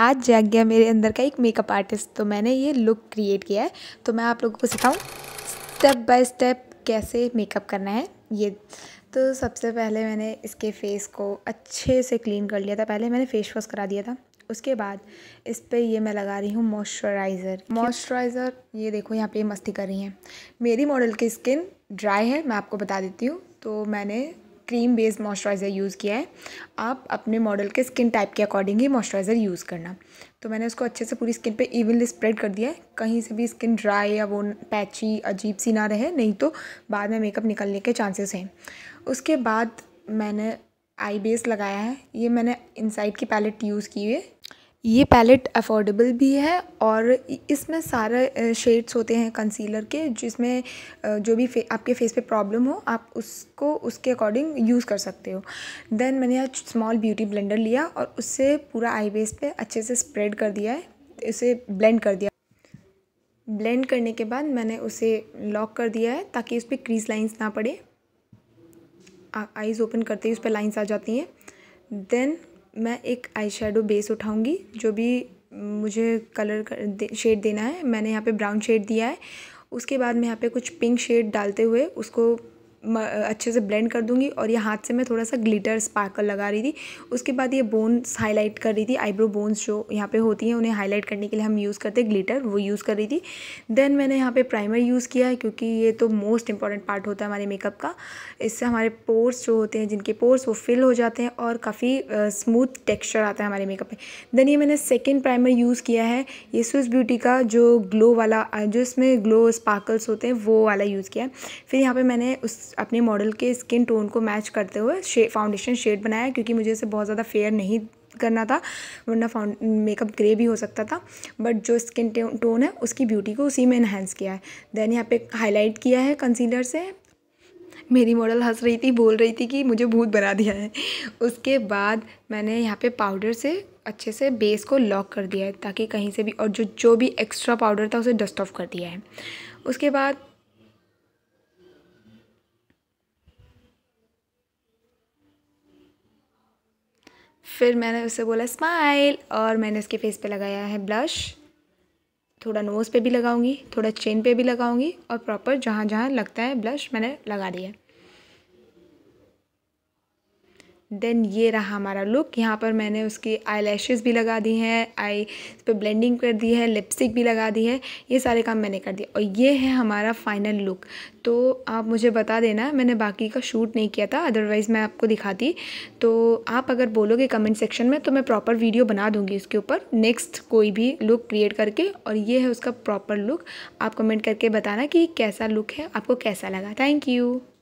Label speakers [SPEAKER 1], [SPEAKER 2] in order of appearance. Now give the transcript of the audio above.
[SPEAKER 1] आज जाग गया मेरे अंदर का एक मेकअप आर्टिस्ट तो मैंने ये लुक क्रिएट किया है तो मैं आप लोगों को सिखाऊँ स्टेप बाय स्टेप कैसे मेकअप करना है ये तो सबसे पहले मैंने इसके फेस को अच्छे से क्लीन कर लिया था पहले मैंने फेस वॉश करा दिया था उसके बाद इस पर ये मैं लगा रही हूँ मॉइस्चराइज़र मॉइस्चराइज़र ये देखो यहाँ पे मस्ती कर रही हैं मेरी मॉडल की स्किन ड्राई है मैं आपको बता देती हूँ तो मैंने क्रीम बेस्ड मॉइस्चराइज़र यूज़ किया है आप अपने मॉडल के स्किन टाइप के अकॉर्डिंग ही मॉइस्चराइज़र यूज़ करना तो मैंने उसको अच्छे से पूरी स्किन पे इवनली स्प्रेड कर दिया है कहीं से भी स्किन ड्राई या वो पैची अजीब सी ना रहे नहीं तो बाद में मेकअप निकलने के चांसेस हैं उसके बाद मैंने आई बेस लगाया है ये मैंने इनसाइड की पैलेट यूज़ की है ये पैलेट अफोर्डेबल भी है और इसमें सारे शेड्स होते हैं कंसीलर के जिसमें जो भी फे, आपके फेस पे प्रॉब्लम हो आप उसको उसके अकॉर्डिंग यूज़ कर सकते हो देन मैंने आज स्मॉल ब्यूटी ब्लेंडर लिया और उससे पूरा आई बेस पे अच्छे से स्प्रेड कर दिया है इसे ब्लेंड कर दिया ब्लेंड करने के बाद मैंने उसे लॉक कर दिया है ताकि उस पर क्रीज लाइन्स ना पड़े आईज़ ओपन करते ही उस पर लाइन्स आ जाती हैं देन मैं एक आई शेडो बेस उठाऊँगी जो भी मुझे कलर कर दे, शेड देना है मैंने यहाँ पे ब्राउन शेड दिया है उसके बाद मैं यहाँ पे कुछ पिंक शेड डालते हुए उसको अच्छे से ब्लेंड कर दूँगी और ये हाथ से मैं थोड़ा सा ग्लिटर स्पार्कल लगा रही थी उसके बाद ये बोन्स हाईलाइट कर रही थी आईब्रो बोन्स जो यहाँ पे होती हैं उन्हें हाईलाइट करने के लिए हम यूज़ करते ग्लिटर वो यूज़ कर रही थी देन मैंने यहाँ पे प्राइमर यूज़ किया है क्योंकि ये तो मोस्ट इंपॉर्टेंट पार्ट होता है हमारे मेकअप का इससे हमारे पोर्स जो होते हैं जिनके पोर्स वो फिल हो जाते हैं और काफ़ी स्मूथ टेक्स्चर आता है हमारे मेकअप में देन ये मैंने सेकेंड प्राइमर यूज़ किया है ये स्विस ब्यूटी का जो ग्लो वाला जो इसमें ग्लो स्पार्कल्स होते हैं वो वाला यूज़ किया है फिर यहाँ पर मैंने उस अपने मॉडल के स्किन टोन को मैच करते हुए शे, फाउंडेशन शेड बनाया क्योंकि मुझे इसे बहुत ज़्यादा फेयर नहीं करना था वरना फाउंड मेकअप ग्रे भी हो सकता था बट जो स्किन टोन है उसकी ब्यूटी को उसी में इन्हेंस किया है देन यहाँ पे हाईलाइट किया है कंसीलर से मेरी मॉडल हंस रही थी बोल रही थी कि मुझे भूत बना दिया है उसके बाद मैंने यहाँ पे पाउडर से अच्छे से बेस को लॉक कर दिया है ताकि कहीं से भी और जो जो भी एक्स्ट्रा पाउडर था उसे डस्ट ऑफ कर दिया है उसके बाद फिर मैंने उसे बोला स्माइल और मैंने उसके फेस पे लगाया है ब्लश थोड़ा नोज़ पे भी लगाऊंगी थोड़ा चेन पे भी लगाऊंगी और प्रॉपर जहाँ जहाँ लगता है ब्लश मैंने लगा दिया देन ये रहा हमारा लुक यहाँ पर मैंने उसकी आई लैशेज़ भी लगा दी हैं आई इस पर ब्लेंडिंग कर दी है लिपस्टिक भी लगा दी है ये सारे काम मैंने कर दिया और ये है हमारा फाइनल लुक तो आप मुझे बता देना मैंने बाकी का शूट नहीं किया था अदरवाइज़ मैं आपको दिखाती तो आप अगर बोलोगे कमेंट सेक्शन में तो मैं प्रॉपर वीडियो बना दूँगी इसके ऊपर नेक्स्ट कोई भी लुक क्रिएट करके और ये है उसका प्रॉपर लुक आप कमेंट करके बताना कि कैसा लुक है आपको कैसा लगा थैंक यू